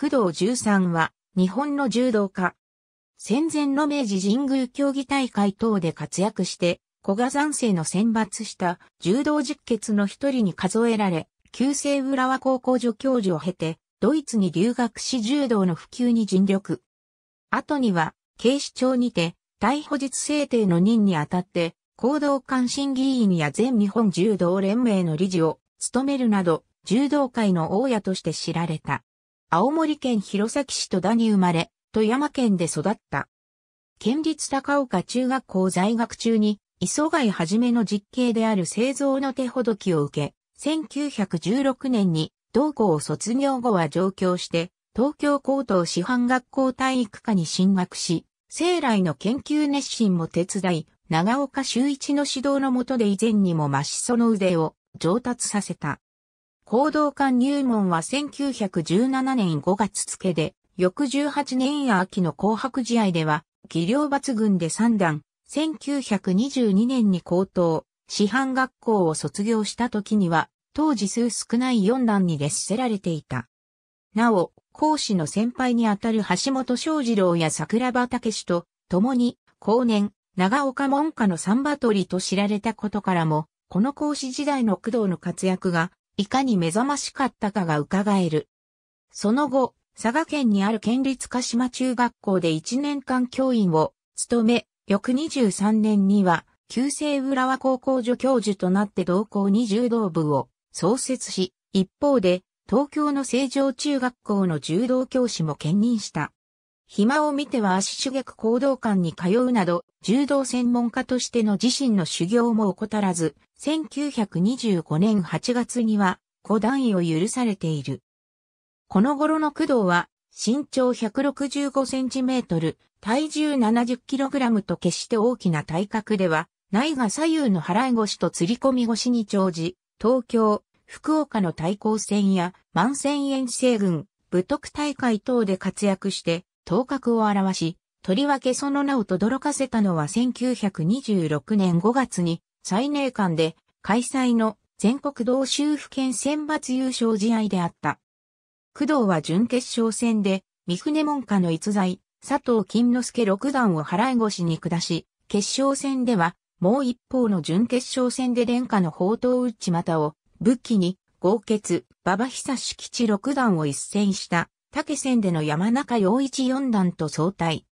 工藤十三は日本の柔道家。戦前の明治神宮競技大会等で活躍して、古賀山生の選抜した柔道実決の一人に数えられ、旧制浦和高校助教授を経て、ドイツに留学し柔道の普及に尽力。後には、警視庁にて、逮捕実制定の任にあたって、行動関心議員や全日本柔道連盟の理事を務めるなど、柔道界の大家として知られた。青森県弘前市戸田に生まれ、富山県で育った。県立高岡中学校在学中に、磯貝はじめの実刑である製造の手ほどきを受け、1916年に同校を卒業後は上京して、東京高等師範学校体育科に進学し、生来の研究熱心も手伝い、長岡修一の指導のもとで以前にも増しその腕を上達させた。行動館入門は1917年5月付で、翌18年秋の紅白試合では、技量抜群で3段、1922年に高等、師範学校を卒業した時には、当時数少ない4段に列せられていた。なお、講師の先輩にあたる橋本昌二郎や桜庭武史と、共に、後年、長岡門下の三馬りと知られたことからも、この講師時代の工藤の活躍がいかに目覚ましかったかが伺える。その後、佐賀県にある県立鹿島中学校で1年間教員を務め、翌23年には、旧制浦和高校助教授となって同校に柔道部を創設し、一方で、東京の成城中学校の柔道教師も兼任した。暇を見ては足主劇行動館に通うなど、柔道専門家としての自身の修行も怠らず、1925年8月には、五段位を許されている。この頃の工藤は、身長165センチメートル、体重70キログラムと決して大きな体格では、内が左右の払い腰と吊り込み腰に長じ、東京、福岡の対抗戦や万戦遠征軍、武徳大会等で活躍して、頭角を表し、とりわけその名を轟かせたのは1926年5月に、最年間で開催の全国同州府県選抜優勝試合であった。工藤は準決勝戦で、三船門下の逸材、佐藤金之助六段を払い越しに下し、決勝戦では、もう一方の準決勝戦で殿下の宝刀打ち股を武器に、豪傑、馬場久志吉六段を一戦した武線での山中洋一四段と相対。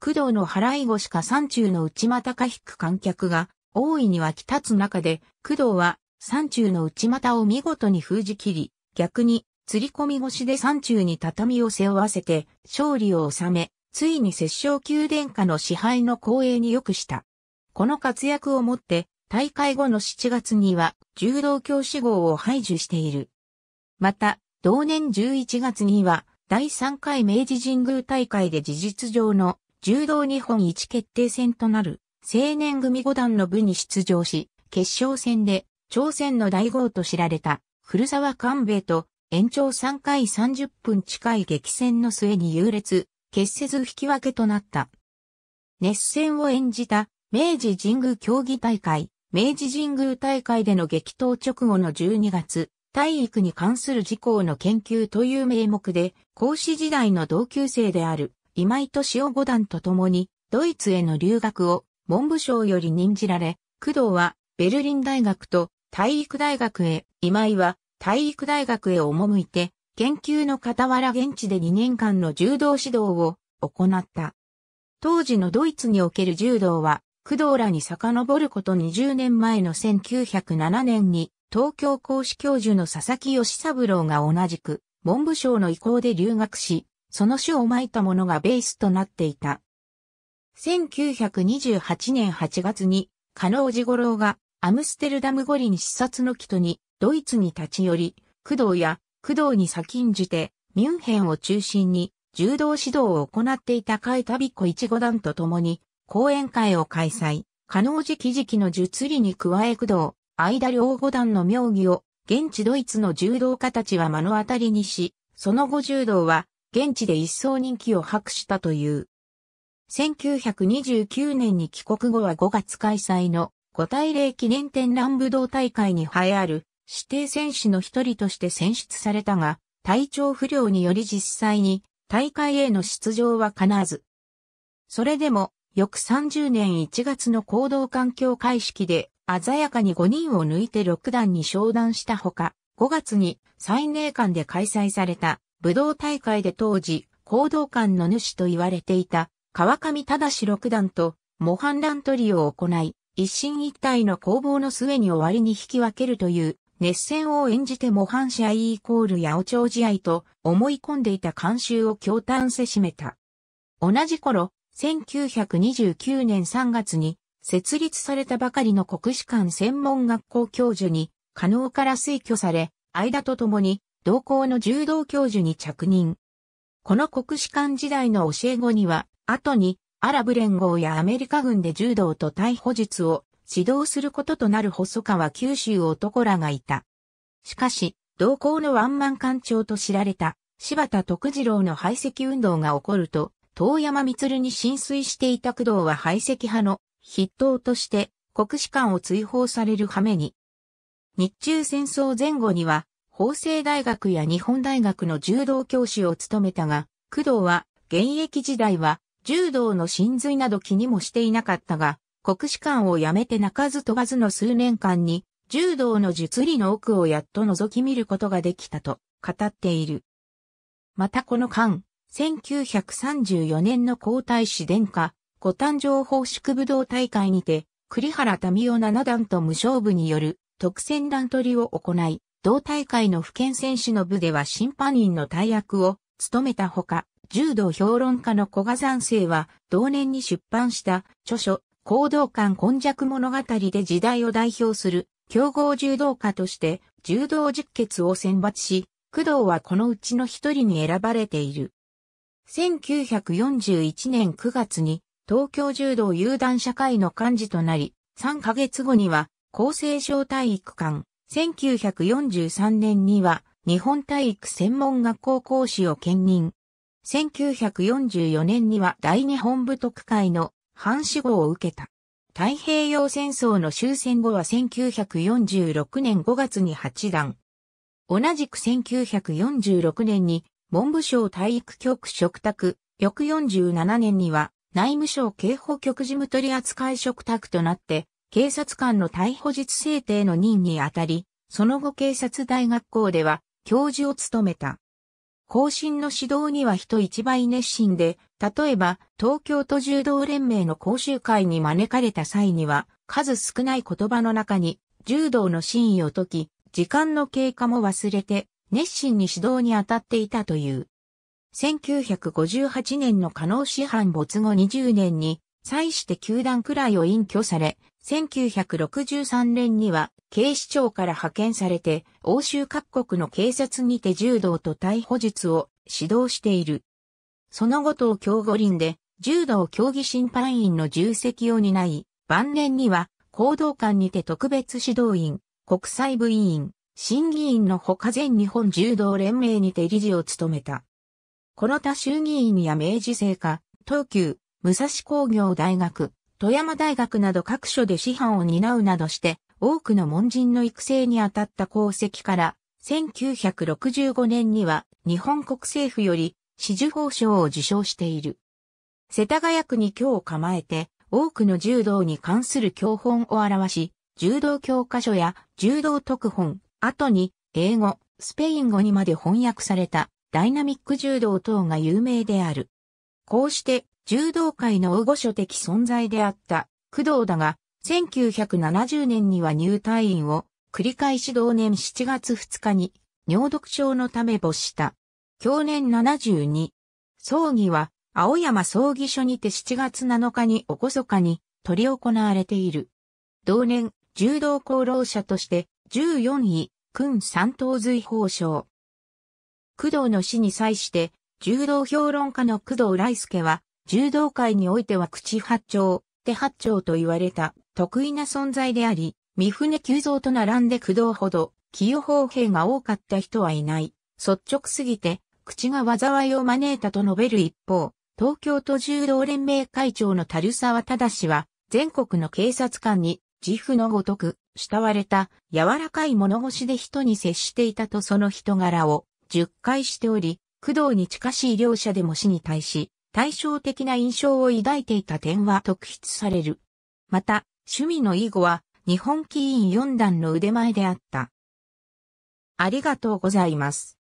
工藤の払い腰か山中の内股か引く観客が大いに湧き立つ中で、工藤は山中の内股を見事に封じ切り、逆に釣り込み腰で山中に畳を背負わせて勝利を収め、ついに摂政宮殿下の支配の光栄に良くした。この活躍をもって、大会後の7月には柔道教師号を排除している。また、同年11月には、第3回明治神宮大会で事実上の柔道日本一決定戦となる青年組五段の部に出場し、決勝戦で朝鮮の大号と知られた古沢官兵衛と延長3回30分近い激戦の末に優劣、決せず引き分けとなった。熱戦を演じた明治神宮競技大会、明治神宮大会での激闘直後の12月、体育に関する事項の研究という名目で、講師時代の同級生である今井敏夫五段と共に、ドイツへの留学を文部省より任じられ、工藤はベルリン大学と体育大学へ、今井は体育大学へ赴いて、研究の傍ら現地で2年間の柔道指導を行った。当時のドイツにおける柔道は、工藤らに遡ること20年前の1907年に東京講師教授の佐々木義三郎が同じく、文部省の意向で留学し、その種をまいたものがベースとなっていた。1928年8月に、加納治五郎がアムステルダム五輪視察の人に、ドイツに立ち寄り、工藤や工藤に先んじて、ミュンヘンを中心に柔道指導を行っていた海旅子一五段と共に講演会を開催。加納寺記事記の術理に加え工藤、間両五段の妙義を、現地ドイツの柔道家たちは目の当たりにし、その後柔道は、現地で一層人気を博したという。1929年に帰国後は5月開催の五大礼記念展覧武道大会に栄えある指定選手の一人として選出されたが、体調不良により実際に大会への出場は叶わず。それでも、翌30年1月の行動環境開式で鮮やかに5人を抜いて6段に昇段したほか、5月に最年間で開催された武道大会で当時、行動館の主と言われていた川上忠六段と模範乱取りを行い、一進一退の攻防の末に終わりに引き分けるという熱戦を演じて模範試合イコール八百長試合と思い込んでいた慣習を共嘆せしめた。同じ頃、1929年3月に設立されたばかりの国士官専門学校教授に、加納から推挙され、間と共に、同校の柔道教授に着任。この国士官時代の教え子には、後に、アラブ連合やアメリカ軍で柔道と逮捕術を指導することとなる細川九州男らがいた。しかし、同校のワンマン艦長と知られた柴田徳次郎の排斥運動が起こると、遠山光に浸水していた工藤は排斥派の筆頭として国士官を追放される羽目に。日中戦争前後には、法政大学や日本大学の柔道教師を務めたが、工藤は現役時代は柔道の真髄など気にもしていなかったが、国士官を辞めて泣かず飛ばずの数年間に、柔道の術理の奥をやっと覗き見ることができたと語っている。またこの間、1934年の皇太子殿下、ご誕生奉祝武道大会にて、栗原民夫七段と無勝負による特選段取りを行い、同大会の府県選手の部では審判員の大役を務めたほか、柔道評論家の古賀山生は同年に出版した著書、行動館根弱物語で時代を代表する強豪柔道家として柔道実決を選抜し、工藤はこのうちの一人に選ばれている。1941年9月に東京柔道有段社会の幹事となり、3ヶ月後には、厚生省体育館、1943年には、日本体育専門学校講師を兼任。1944年には大日本部特会の藩士号を受けた。太平洋戦争の終戦後は1946年5月に8段。同じく1946年に文部省体育局嘱託、翌47年には内務省警保局事務取扱嘱託となって、警察官の逮捕実制定の任にあたり、その後警察大学校では教授を務めた。後進の指導には人一倍熱心で、例えば東京都柔道連盟の講習会に招かれた際には、数少ない言葉の中に柔道の真意を解き、時間の経過も忘れて熱心に指導に当たっていたという。1958年の加納市販没後20年に、際して球団くらいを隠居され、1963年には警視庁から派遣されて、欧州各国の警察にて柔道と逮捕術を指導している。その後東京五輪で柔道競技審判員の重責を担い、晩年には行動官にて特別指導員、国際部委員、審議員のほか全日本柔道連盟にて理事を務めた。この他衆議院や明治政下、東急、武蔵工業大学、富山大学など各所で師範を担うなどして、多くの門人の育成に当たった功績から、1965年には日本国政府より紫綬報賞を受賞している。世田谷区に今日構えて、多くの柔道に関する教本を表し、柔道教科書や柔道特本、後に英語、スペイン語にまで翻訳されたダイナミック柔道等が有名である。こうして柔道界の大御所的存在であった工藤だが、1970年には入退院を繰り返し同年7月2日に尿毒症のため没した。去年72。葬儀は青山葬儀所にて7月7日におこそかに執り行われている。同年、柔道功労者として14位、君三等随法賞。工藤の死に際して、柔道評論家の工藤大介は、柔道界においては口八丁、手八丁と言われた得意な存在であり、三船急造と並んで工藤ほど、清方兵が多かった人はいない。率直すぎて、口が災いを招いたと述べる一方、東京都柔道連盟会長の樽沢忠は、全国の警察官に、自負のごとく、慕われた、柔らかい物腰で人に接していたとその人柄を、10回しており、工藤に近しい両者でも死に対し、対照的な印象を抱いていた点は特筆される。また、趣味の囲碁は、日本棋院4段の腕前であった。ありがとうございます。